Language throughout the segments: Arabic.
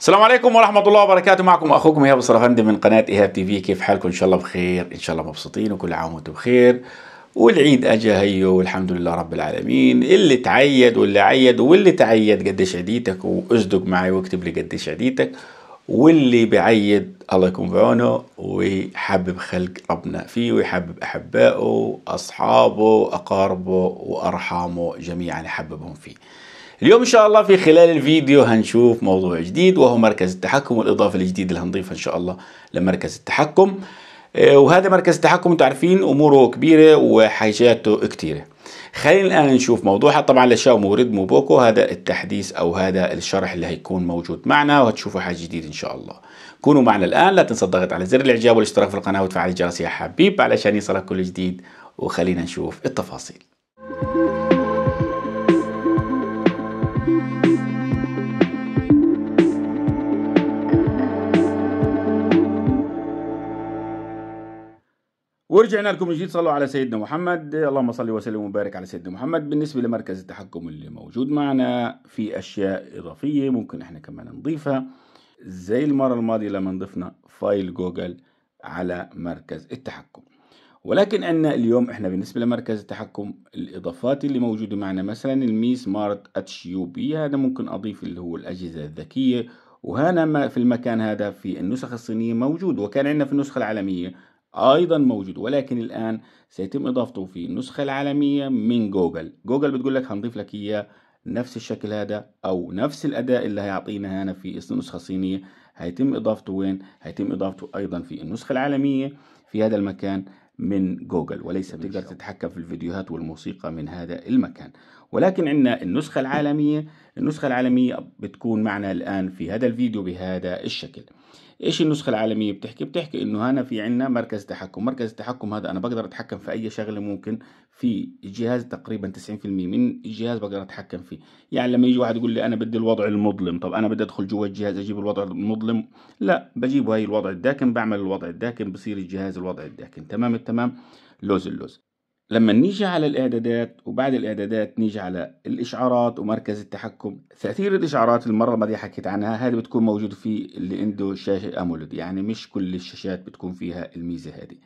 السلام عليكم ورحمة الله وبركاته معكم أخوكم إيهاب السرهندي من قناة إيهاب تي في كيف حالكم إن شاء الله بخير إن شاء الله مبسوطين وكل عام وأنتم بخير والعيد أجا هيو والحمد لله رب العالمين اللي تعيد واللي عيد واللي تعيد قديش عديتك وأصدق معي واكتب لي قديش عديتك واللي بعيد الله يكون في عونه ويحبب خلق ربنا فيه ويحبب أحبائه أصحابه أقاربه وأرحامه جميعا يحببهم فيه اليوم ان شاء الله في خلال الفيديو هنشوف موضوع جديد وهو مركز التحكم والاضافه الجديده اللي هنضيفها ان شاء الله لمركز التحكم آه، وهذا مركز التحكم انتم عارفين اموره كبيره وحاجاته كثيره خلينا الان نشوف موضوعها طبعا لشاومي وريدمو بوكو هذا التحديث او هذا الشرح اللي هيكون موجود معنا وهتشوفوا حاجه جديده ان شاء الله كونوا معنا الان لا تنسى الضغط على زر الاعجاب والاشتراك في القناه وتفعيل الجرس يا حبيب علشان يصلك كل جديد وخلينا نشوف التفاصيل ورجعنا لكم من جديد صلوا على سيدنا محمد اللهم صل وسلم وبارك على سيدنا محمد بالنسبة لمركز التحكم اللي موجود معنا في أشياء إضافية ممكن إحنا كمان نضيفها زي المرة الماضية لما ضفنا فايل جوجل على مركز التحكم ولكن أن اليوم إحنا بالنسبة لمركز التحكم الإضافات اللي موجودة معنا مثلا المي سمارت اتش يو بي هذا ممكن أضيف اللي هو الأجهزة الذكية وهنا ما في المكان هذا في النسخ الصينية موجود وكان عندنا في النسخة العالمية أيضا موجود ولكن الآن سيتم إضافته في النسخة العالمية من جوجل جوجل بتقول لك هنضيف لك إياه نفس الشكل هذا أو نفس الأداء اللي هيعطينا هنا في النسخة الصينية هيتم إضافته وين؟ هيتم إضافته أيضا في النسخة العالمية في هذا المكان من جوجل وليس بتقدر تتحكم في الفيديوهات والموسيقى من هذا المكان ولكن عندنا النسخة العالمية النسخة العالمية بتكون معنا الآن في هذا الفيديو بهذا الشكل ايش النسخة العالمية بتحكي؟ بتحكي انه هنا في عنا مركز تحكم، مركز التحكم هذا انا بقدر اتحكم في اي شغلة ممكن في الجهاز تقريبا 90% من الجهاز بقدر اتحكم فيه، يعني لما يجي واحد يقول لي انا بدي الوضع المظلم، طب انا بدي ادخل جوا الجهاز اجيب الوضع المظلم، لا بجيب هاي الوضع الداكن بعمل الوضع الداكن بصير الجهاز الوضع الداكن، تمام التمام؟ لوز اللوز. لما نيجي على الاعدادات وبعد الاعدادات نيجي على الاشعارات ومركز التحكم تاثير الاشعارات المره الماضيه حكيت عنها هذه بتكون موجوده في اللي عنده شاشه امولد يعني مش كل الشاشات بتكون فيها الميزه هذه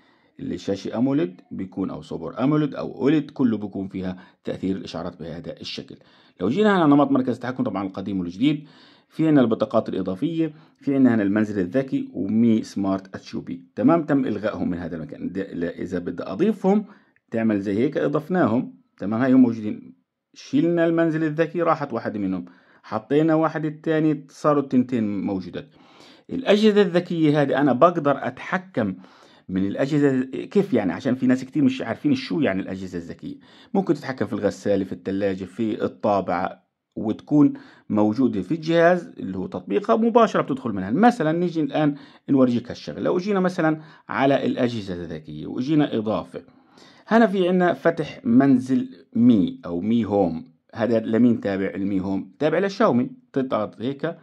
اللي شاشه امولد بيكون او صبر امولد او اولد كله بيكون فيها تاثير الاشعارات بهذا الشكل لو جينا على نمط مركز التحكم طبعا القديم والجديد في عندنا البطاقات الإضافية في عندنا هنا المنزل الذكي ومي سمارت اتش بي تمام تم إلغائهم من هذا المكان إذا بدي أضيفهم تعمل زي هيك اضفناهم تمام هاي هم موجودين شلنا المنزل الذكي راحت واحد منهم حطينا واحد الثاني صاروا التنتين موجودات الأجهزة الذكية هذه أنا بقدر أتحكم من الأجهزة كيف يعني عشان في ناس كثير مش عارفين شو يعني الأجهزة الذكية ممكن تتحكم في الغسالة في الثلاجة في الطابعة وتكون موجودة في الجهاز اللي هو تطبيقها مباشرة بتدخل منها مثلا نيجي الآن نورجيك هالشغله لو اجينا مثلا على الأجهزة الذكية واجينا إضافة هنا في عنا فتح منزل مي أو مي هوم هذا لمين تابع المي هوم تابع للشاومي تضغط هيك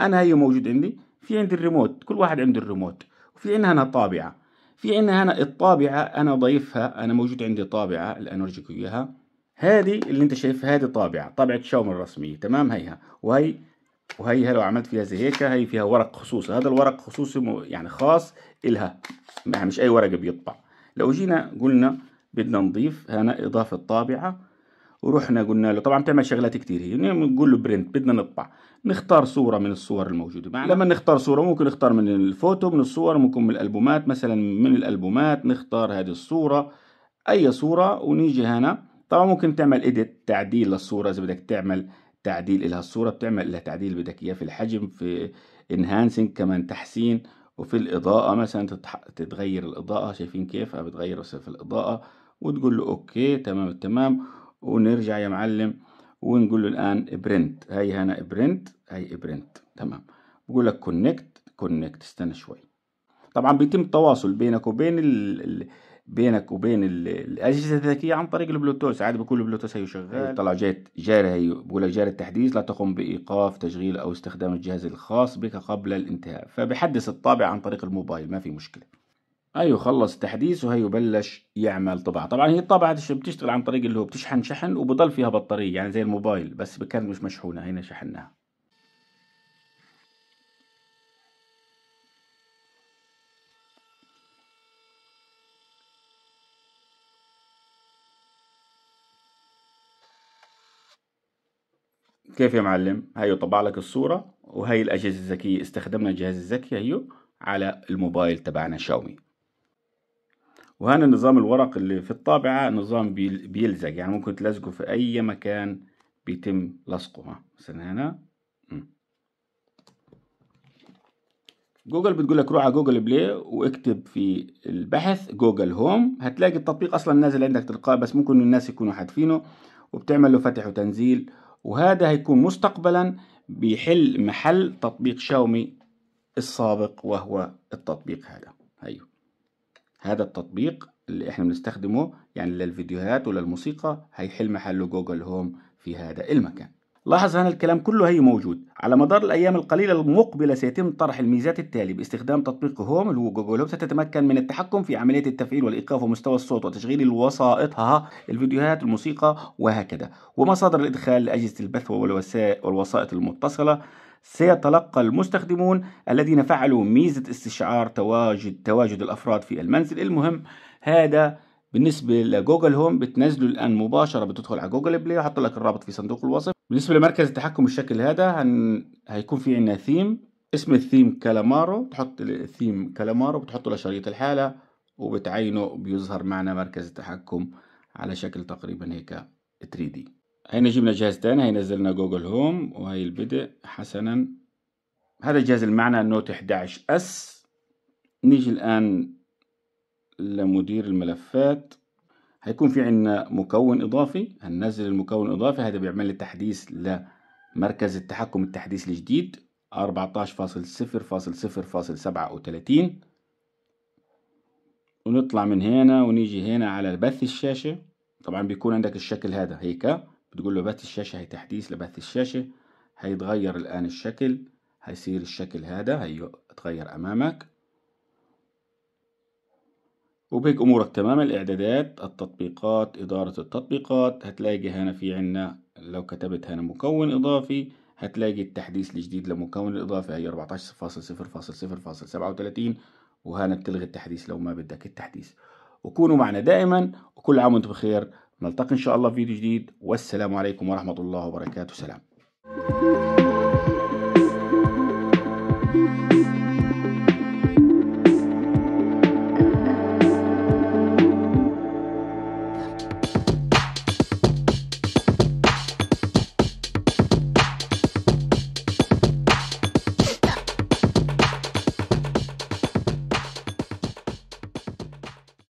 أنا هي موجود عندي في عندي الريموت كل واحد عنده الريموت وفي عندنا هنا طابعة في عندنا هنا الطابعة أنا ضيفها أنا موجود عندي طابعة اللي أنا إياها هذه اللي أنت شايفها هذه طابعة طابعة شاومي الرسمية تمام هيها وهي وهيها لو عملت فيها زي هيك هي فيها ورق خصوصي هذا الورق خصوصي يعني خاص إلها مش أي ورقة بيطبع لو جينا قلنا بدنا نضيف هنا إضافة طابعة ورحنا قلنا له طبعا بتعمل شغلات كتير هي نقول له برنت بدنا نطبع نختار صورة من الصور الموجودة معنا لما نختار صورة ممكن نختار من الفوتو من الصور ممكن من الألبومات مثلا من الألبومات نختار هذه الصورة أي صورة ونيجي هنا طبعا ممكن تعمل إيديت تعديل للصورة إذا بدك تعمل تعديل لها الصورة بتعمل لها تعديل بدك إياه في الحجم في انهانسنج كمان تحسين وفي الإضاءة مثلا تتغير الإضاءة شايفين كيف بتغير في الإضاءة وتقول له اوكي تمام التمام ونرجع يا معلم ونقول له الان برنت هاي هنا برنت هاي برنت تمام بقول لك كونكت كونكت استنى شوي طبعا بيتم التواصل بينك وبين الـ بينك وبين الاجهزه الذكيه عن طريق البلوتوث عادي بكل البلوتوث هي شغال أيوة. طلع جيت جاري هي بقول لك جاري التحديث لا تقم بايقاف تشغيل او استخدام الجهاز الخاص بك قبل الانتهاء فبحدث الطابع عن طريق الموبايل ما في مشكله التحديث أيوه، وهيو بلش يعمل طبعة طبعا هي الطابعة بتشتغل عن طريق اللي هو بتشحن شحن وبضل فيها بطارية يعني زي الموبايل بس كانت مش مشحونة هنا شحناها كيف يا معلم هيو طبع لك الصورة وهي الأجهزة الذكية استخدمنا الجهاز الذكي هيو على الموبايل تبعنا شاومي وهنا نظام الورق اللي في الطابعة نظام بيلزق يعني ممكن تلزقه في أي مكان بيتم لصقه مثلا هنا جوجل بتقول لك روح على جوجل بلاي واكتب في البحث جوجل هوم هتلاقي التطبيق اصلا نازل عندك تلقائي بس ممكن الناس يكونوا حاذفينه وبتعمل له فتح وتنزيل وهذا هيكون مستقبلا بيحل محل تطبيق شاومي السابق وهو التطبيق هذا ايوه هذا التطبيق اللي احنا بنستخدمه يعني للفيديوهات وللموسيقى هيحل محل جوجل هوم في هذا المكان لاحظ هنا الكلام كله هي موجود على مدار الأيام القليلة المقبلة سيتم طرح الميزات التالي باستخدام تطبيق هوم اللي هو جوجل هوم ستتمكن من التحكم في عملية التفعيل والإيقاف ومستوى الصوت وتشغيل ها الفيديوهات الموسيقى وهكذا ومصادر الإدخال لأجهزة البث والوسائط المتصلة سيتلقى المستخدمون الذين فعلوا ميزة استشعار تواجد تواجد الأفراد في المنزل المهم هذا بالنسبة لجوجل هوم بتنزله الآن مباشرة بتدخل على جوجل بلاي وحط لك الرابط في صندوق الوصف بالنسبة لمركز التحكم بالشكل هذا هن... هيكون في عندنا ثيم اسم الثيم كالامارو بتحط الثيم كالامارو بتحطه لشريط الحالة وبتعينه بيظهر معنا مركز التحكم على شكل تقريبا هيك 3D هنا جبنا جهاز تاني نزلنا جوجل هوم وهي البدء حسنا هذا الجهاز المعنى نوت 11 اس نيجي الآن لمدير الملفات هيكون في عندنا مكون إضافي هننزل المكون الإضافي هذا بيعمل لي تحديث لمركز التحكم التحديث الجديد 14.0.0.37 ونطلع من هنا ونيجي هنا على بث الشاشة طبعا بيكون عندك الشكل هذا هيك بتقول له بث الشاشة هي تحديث لبث الشاشة هيتغير الآن الشكل هيصير الشكل هذا تغير أمامك وبهيك أمورك تمام الإعدادات التطبيقات إدارة التطبيقات هتلاقي هنا في عنا لو كتبت هنا مكون إضافي هتلاقي التحديث الجديد لمكون الإضافي هي 14.0.0.37 وهنا بتلغي التحديث لو ما بدك التحديث وكونوا معنا دائما وكل عام وانتم بخير نلتقي إن شاء الله في فيديو جديد والسلام عليكم ورحمة الله وبركاته سلام